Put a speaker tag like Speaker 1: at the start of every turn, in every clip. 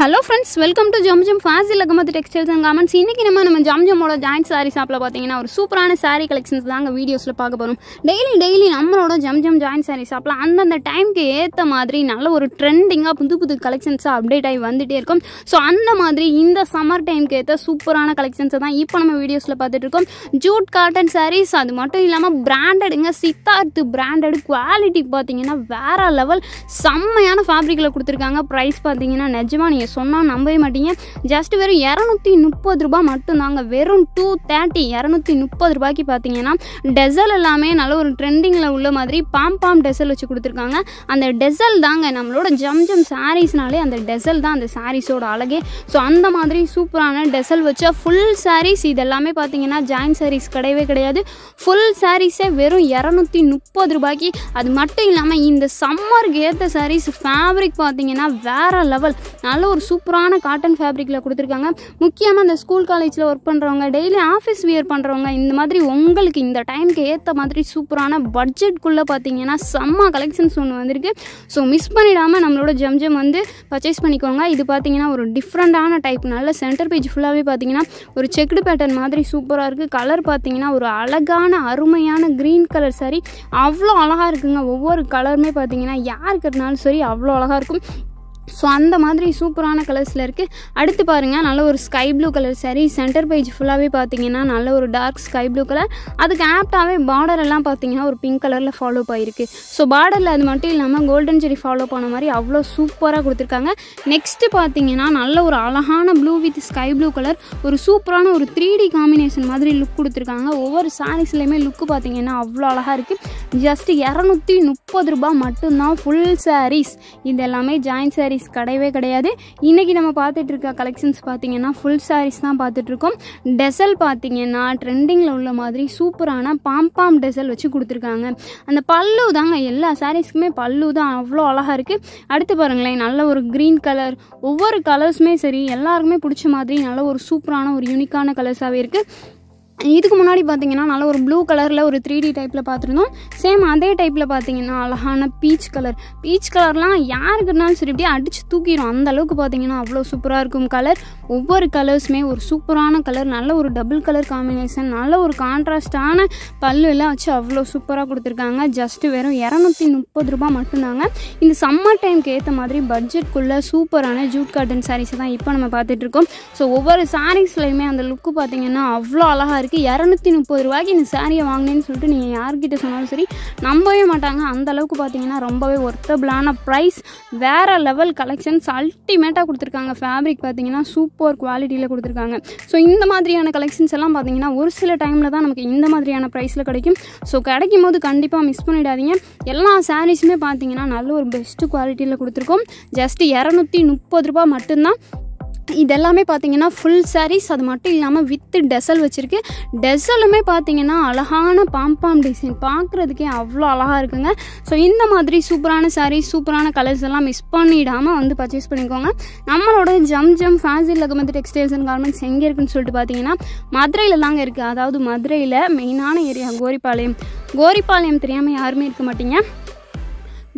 Speaker 1: hello friends welcome to Zamzam Fazil Ahmed textiles and garments இன்றைக்கி நம்ம நம்ம ஜம்ஜமோட ஜாயின் சாரீ ஷாப்பில் பார்த்தீங்கன்னா ஒரு சூப்பரான சாரி கலெக்ஷன்ஸ் அங்கே வீடியோஸில் பார்க்க போகிறோம் டெய்லி டெய்லி நம்மளோட ஜம் ஜம் ஜாயிண்ட் சாரி ஷாப்பில் அந்தந்த டைமுக்கு ஏற்ற மாதிரி நல்ல ஒரு ட்ரெண்டிங்காக புது புது கலெக்ஷன்ஸாக அப்டேட் ஆகி வந்துகிட்டே இருக்கும் ஸோ அந்த மாதிரி இந்த சம்மர் டைமுக்கு ஏற்ற சூப்பரான கலெக்ஷன்ஸை தான் இப்போ நம்ம வீடியோஸில் பார்த்துட்ருக்கோம் ஜூட் காட்டன் சாரீஸ் அது மட்டும் இல்லாமல் பிராண்டடுங்க சித்தார்த்து பிராண்டடு குவாலிட்டி பார்த்தீங்கன்னா வேறு லெவல் செம்மையான ஃபேப்ரிக்கில் கொடுத்துருக்காங்க ப்ரைஸ் பார்த்தீங்கன்னா நிஜமாக ரூபாய் நீங்கள் சொன்னால் நம்பவே மாட்டீங்க ஜஸ்ட் வெறும் இரநூத்தி முப்பது ரூபா மட்டும்தாங்க வெறும் டூ தேர்ட்டி இரநூத்தி முப்பது ரூபாய்க்கு பார்த்தீங்கன்னா டெசல் எல்லாமே நல்ல ஒரு ட்ரெண்டிங்கில் உள்ள மாதிரி பாம் பாம் டெசல் வச்சு கொடுத்துருக்காங்க அந்த டெசல் தாங்க நம்மளோட ஜம் ஜம் சாரீஸ்னாலே அந்த டெசல் தான் அந்த சாரீஸோட அழகே ஸோ அந்த மாதிரி சூப்பரான டெசல் வச்சா ஃபுல் சாரீஸ் இது எல்லாமே பார்த்தீங்கன்னா ஜாயின் சாரீஸ் கிடையவே கிடையாது ஃபுல் சாரீஸே வெறும் இரநூத்தி முப்பது ரூபாய்க்கு அது மட்டும் இல்லாமல் இந்த சம்மருக்கு ஏற்ற சாரீஸ் ஃபேப்ரிக் பார்த்தீங்கன்னா வேற லெவல் நல்ல நல்ல ஒரு சூப்பரான காட்டன் ஃபேப்ரிக்கில் கொடுத்துருக்காங்க முக்கியமாக இந்த ஸ்கூல் காலேஜில் ஒர்க் பண்ணுறவங்க டெய்லி ஆஃபீஸ் வியர் பண்ணுறவங்க இந்த மாதிரி உங்களுக்கு இந்த டைமுக்கு ஏற்ற மாதிரி சூப்பரான பட்ஜெட்குள்ளே பார்த்தீங்கன்னா செம்ம கலெக்ஷன்ஸ் ஒன்று வந்திருக்கு ஸோ மிஸ் பண்ணிடாமல் நம்மளோட ஜம் வந்து பர்ச்சேஸ் பண்ணிக்கோங்க இது பார்த்தீங்கன்னா ஒரு டிஃப்ரெண்ட்டான டைப் நல்ல சென்டர் பேஜ் ஃபுல்லாகவே பார்த்தீங்கன்னா ஒரு செக்டு பேட்டர்ன் மாதிரி சூப்பராக இருக்குது கலர் பார்த்தீங்கன்னா ஒரு அழகான அருமையான க்ரீன் கலர் சாரி அவ்வளோ அழகாக இருக்குங்க ஒவ்வொரு கலருமே பார்த்தீங்கன்னா யாருக்கு இருந்தாலும் சரி அவ்வளோ அழகாக இருக்கும் ஸோ அந்த மாதிரி சூப்பரான கலர்ஸில் இருக்குது அடுத்து பாருங்கள் நல்ல ஒரு ஸ்கை ப்ளூ கலர் சரி சென்டர் பேஜ் ஃபுல்லாகவே பார்த்தீங்கன்னா நல்ல ஒரு டார்க் ஸ்கை ப்ளூ கலர் அதுக்கு ஆப்டாகவே பார்டர் எல்லாம் பார்த்தீங்கன்னா ஒரு பிங்க் கலரில் ஃபாலோ ஆகிருக்கு ஸோ பார்டரில் அது மட்டும் இல்லாமல் கோல்டன் செரி ஃபாலோ பண்ண மாதிரி அவ்வளோ சூப்பராக கொடுத்துருக்காங்க நெக்ஸ்ட்டு பார்த்தீங்கன்னா நல்ல ஒரு அழகான blue with sky blue colour ஒரு சூப்பரான ஒரு த்ரீ டி காம்பினேஷன் மாதிரி லுக் கொடுத்துருக்காங்க ஒவ்வொரு சாரீஸ்லையுமே லுக்கு பார்த்தீங்கன்னா அவ்வளோ அழகாக இருக்குது ஜஸ்ட்டு இரநூத்தி முப்பது ரூபா மட்டும்தான் ஃபுல் சாரீஸ் இது எல்லாமே ஜாயின் சாரீஸ் சாரீஸ் கிடையவே கிடையாது இன்றைக்கி நம்ம பார்த்துட்டு இருக்க கலெக்ஷன்ஸ் பார்த்தீங்கன்னா ஃபுல் சாரீஸ் தான் பார்த்துட்ருக்கோம் டெசல் பார்த்தீங்கன்னா ட்ரெண்டிங்கில் உள்ள மாதிரி சூப்பரான பாம்பாம் டெசல் வச்சு கொடுத்துருக்காங்க அந்த பல்லு தாங்க எல்லா சாரீஸ்க்குமே பல்லு தான் அவ்வளோ அழகாக இருக்குது அடுத்து பாருங்களேன் நல்ல ஒரு க்ரீன் கலர் ஒவ்வொரு கலர்ஸுமே சரி எல்லாருக்குமே பிடிச்ச மாதிரி நல்ல ஒரு சூப்பரான ஒரு யூனிக்கான கலர்ஸாகவே இருக்குது இதுக்கு முன்னாடி பார்த்தீங்கன்னா நல்ல ஒரு ப்ளூ கலரில் ஒரு த்ரீ டி டைப்பில் பார்த்துருந்தோம் சேம் அதே டைப்பில் பார்த்தீங்கன்னா அழகான பீச் கலர் பீச் கலர்லாம் யாருக்குனாலும் சரி இப்படியே அடித்து தூக்கிடும் அந்த அளவுக்கு பார்த்தீங்கன்னா அவ்வளோ சூப்பராக இருக்கும் கலர் ஒவ்வொரு கலர்ஸுமே ஒரு சூப்பரான கலர் நல்ல ஒரு டபுள் கலர் காம்பினேஷன் நல்ல ஒரு கான்ட்ராஸ்டான பல்லு எல்லாம் வச்சு அவ்வளோ சூப்பராக கொடுத்துருக்காங்க ஜஸ்ட்டு வெறும் இரநூத்தி முப்பது ரூபா மட்டும்தாங்க இந்த சம்மர் டைம்க்கு ஏற்ற மாதிரி பட்ஜெட்குள்ளே சூப்பரான ஜூட் கார்டன் சாரீஸை தான் இப்போ நம்ம பார்த்துட்ருக்கோம் ஸோ ஒவ்வொரு சாரீஸ்லையுமே அந்த லுக்கு பார்த்தீங்கன்னா அவ்வளோ அழகாக இருக்குது இரநூத்தி முப்பது ரூபாய்க்கு இந்த சாரியை வாங்கினேன்னு சொல்லிட்டு நீங்கள் யார்கிட்ட சொன்னாலும் சரி நம்பவே மாட்டாங்க அந்த அளவுக்கு பார்த்தீங்கன்னா ரொம்பவே ஒர்த்தபிளான ப்ரைஸ் வேறு லெவல் கலெக்ஷன்ஸ் அல்டிமேட்டாக கொடுத்துருக்காங்க ஃபேப்ரிக் பார்த்தீங்கன்னா சூப்பர் சூப்பர் குவாலிட்டியில் கொடுத்துருக்காங்க ஸோ இந்த மாதிரியான கலெக்ஷன்ஸ் எல்லாம் பார்த்தீங்கன்னா ஒரு சில டைமில் தான் நமக்கு இந்த மாதிரியான ப்ரைஸில் கிடைக்கும் ஸோ கிடைக்கும் போது கண்டிப்பாக மிஸ் பண்ணிடாதீங்க எல்லா சாரீஸுமே பார்த்தீங்கன்னா நல்ல ஒரு பெஸ்ட்டு குவாலிட்டியில் கொடுத்துருக்கோம் ஜஸ்ட்டு இரநூத்தி முப்பது ரூபா மட்டும்தான் இதெல்லாமே பார்த்தீங்கன்னா ஃபுல் சாரீஸ் அது மட்டும் இல்லாமல் வித்து டெசல் வச்சுருக்கு டெசலுமே பார்த்தீங்கன்னா அழகான பாம்பாம் டிசைன் பார்க்குறதுக்கே அவ்வளோ அழகாக இருக்குங்க ஸோ இந்த மாதிரி சூப்பரான சாரீஸ் சூப்பரான கலர்ஸ் எல்லாம் மிஸ் பண்ணிடாமல் வந்து பர்ச்சேஸ் பண்ணிக்கோங்க நம்மளோட ஜம் ஜம் ஃபேன்சில் வந்து டெக்ஸ்டைல்ஸ் அண்ட் கார்மெண்ட்ஸ் எங்கே இருக்குன்னு சொல்லிட்டு பார்த்தீங்கன்னா மதுரையில் தாங்க இருக்குது அதாவது மதுரையில் மெயினான ஏரியா கோரிப்பாளையம் கோரிப்பாளையம் தெரியாமல் யாருமே இருக்க மாட்டீங்க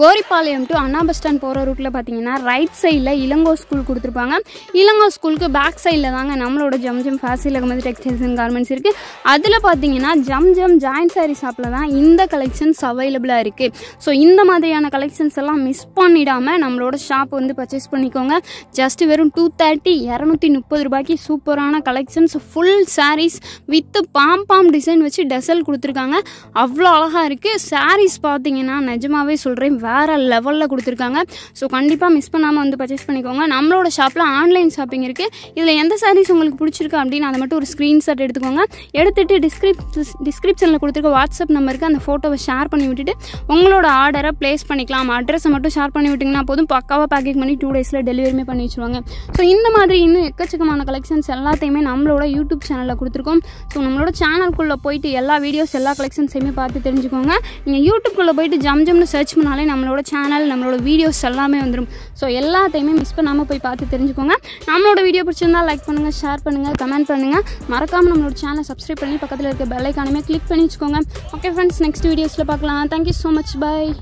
Speaker 1: Goripalayam to Anna bus stand போகிற ரூட்டில் பார்த்தீங்கன்னா ரைட் சைடில் இளங்கோ ஸ்கூல் கொடுத்துருப்பாங்க இளங்கோ ஸ்கூலுக்கு பேக் சைடில் தாங்க நம்மளோட ஜம் ஜம் ஃபேஷன் மாதிரி டெக்ஸ்டைல்ஸ் அண்ட் கார்மெண்ட்ஸ் இருக்குது அதில் பார்த்தீங்கன்னா ஜம் ஜம் ஜாயின்ட் சாரீ ஷாப்பில் தான் இந்த கலெக்ஷன்ஸ் அவைலபிளாக இருக்குது ஸோ இந்த மாதிரியான கலெக்ஷன்ஸ் எல்லாம் மிஸ் பண்ணிடாமல் நம்மளோட ஷாப் வந்து பர்ச்சேஸ் பண்ணிக்கோங்க ஜஸ்ட் வெறும் டூ தேர்ட்டி இரநூத்தி முப்பது ரூபாய்க்கு சூப்பரான collections full saris with pom pom design வச்சு டெசல் கொடுத்துருக்காங்க அவ்வளோ அழகாக இருக்குது சாரீஸ் பார்த்தீங்கன்னா நிஜமாவே சொல்கிறேன் வேறு லெவலில் கொடுத்துருக்காங்க ஸோ கண்டிப்பாக மிஸ் பண்ணாமல் வந்து பர்ச்சேஸ் பண்ணிக்கோங்க நம்மளோட ஷாப்பில் ஆன்லைன் ஷாப்பிங் இருக்குது இதில் எந்த சாரீஸ் உங்களுக்கு பிடிச்சிருக்கு அப்படின்னு அதை மட்டும் ஒரு ஸ்க்ரீன்ஷாட் எடுத்துக்கோங்க எடுத்துகிட்டு டிஸ்கிரிப்ஸ் டிஸ்கிரிப்ஷனில் கொடுத்துருக்க வாட்ஸ்அப் நம்பருக்கு அந்த ஃபோட்டோவை ஷேர் பண்ணி விட்டுட்டு உங்களோட ஆர்டரை ப்ளேஸ் பண்ணிக்கலாம் அட்ரஸை மட்டும் ஷேர் பண்ணி விட்டிங்கன்னா போதும் பக்காவாக பேக்கேஜ் பண்ணி டூ டேஸில் டெலிவரியுமே பண்ணி வச்சுருவாங்க ஸோ இந்த மாதிரி இன்னும் எக்கச்சக்கமான கலெக்ஷன்ஸ் எல்லாத்தையுமே நம்மளோட யூடியூப் சேனலில் கொடுத்துருக்கோம் ஸோ நம்மளோட சேனல்குள்ளே போயிட்டு எல்லா வீடியோஸ் எல்லா கலெக்ஷன்ஸையுமே பார்த்து தெரிஞ்சுக்கோங்க நீங்கள் யூடியூப்குள்ளே போயிட்டு ஜம் ஜம்னு சர்ச் பண்ணாலே நம்மளோட சேனல் நம்மளோட வீடியோஸ் எல்லாமே வந்துடும் ஸோ எல்லாத்தையுமே மிஸ் பண்ணாமல் போய் பார்த்து தெரிஞ்சுக்கோங்க நம்மளோட வீடியோ பிடிச்சிருந்தால் லைக் பண்ணுங்கள் ஷேர் பண்ணுங்கள் கமெண்ட் பண்ணுங்கள் மறக்காமல் நம்மளோட சேனல் சப்ஸ்கிரைப் பண்ணி பக்கத்தில் இருக்க பெல்லைக்கானுமே கிளிக் பண்ணி வச்சுக்கோங்க ஓகே ஃப்ரெண்ட்ஸ் நெக்ஸ்ட் வீடியோஸில் பார்க்கலாம் தேங்க்யூ ஸோ மச் பாய்